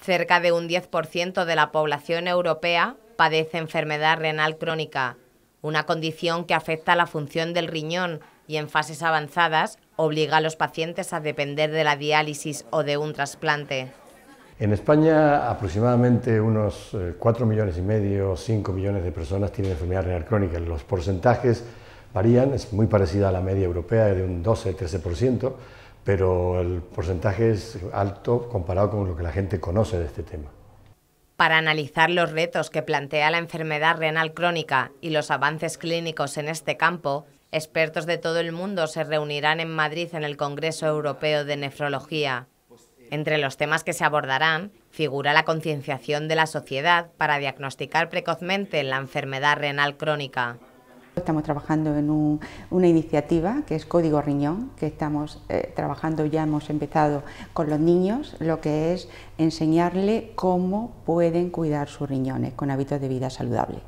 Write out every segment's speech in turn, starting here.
Cerca de un 10% de la población europea padece enfermedad renal crónica, una condición que afecta la función del riñón y en fases avanzadas obliga a los pacientes a depender de la diálisis o de un trasplante. En España aproximadamente unos 4 eh, millones y medio, 5 millones de personas tienen enfermedad renal crónica. Los porcentajes varían, es muy parecida a la media europea de un 12-13%, pero el porcentaje es alto comparado con lo que la gente conoce de este tema. Para analizar los retos que plantea la enfermedad renal crónica y los avances clínicos en este campo, expertos de todo el mundo se reunirán en Madrid en el Congreso Europeo de Nefrología. Entre los temas que se abordarán figura la concienciación de la sociedad para diagnosticar precozmente la enfermedad renal crónica. Estamos trabajando en una iniciativa que es Código Riñón, que estamos eh, trabajando, ya hemos empezado con los niños, lo que es enseñarle cómo pueden cuidar sus riñones con hábitos de vida saludable.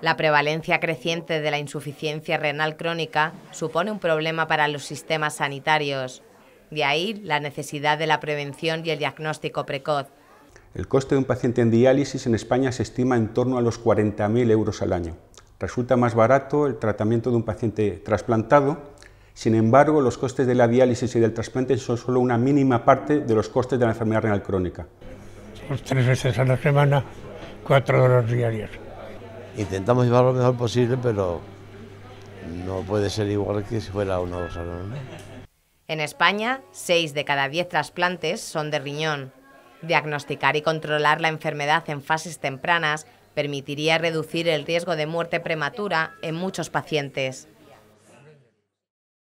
La prevalencia creciente de la insuficiencia renal crónica supone un problema para los sistemas sanitarios. De ahí la necesidad de la prevención y el diagnóstico precoz. El coste de un paciente en diálisis en España se estima en torno a los 40.000 euros al año. Resulta más barato el tratamiento de un paciente trasplantado, sin embargo, los costes de la diálisis y del trasplante son solo una mínima parte de los costes de la enfermedad renal crónica. Tres veces a la semana, cuatro horas diarias. Intentamos llevarlo lo mejor posible, pero no puede ser igual que si fuera una o ¿no? En España, seis de cada diez trasplantes son de riñón. Diagnosticar y controlar la enfermedad en fases tempranas permitiría reducir el riesgo de muerte prematura en muchos pacientes.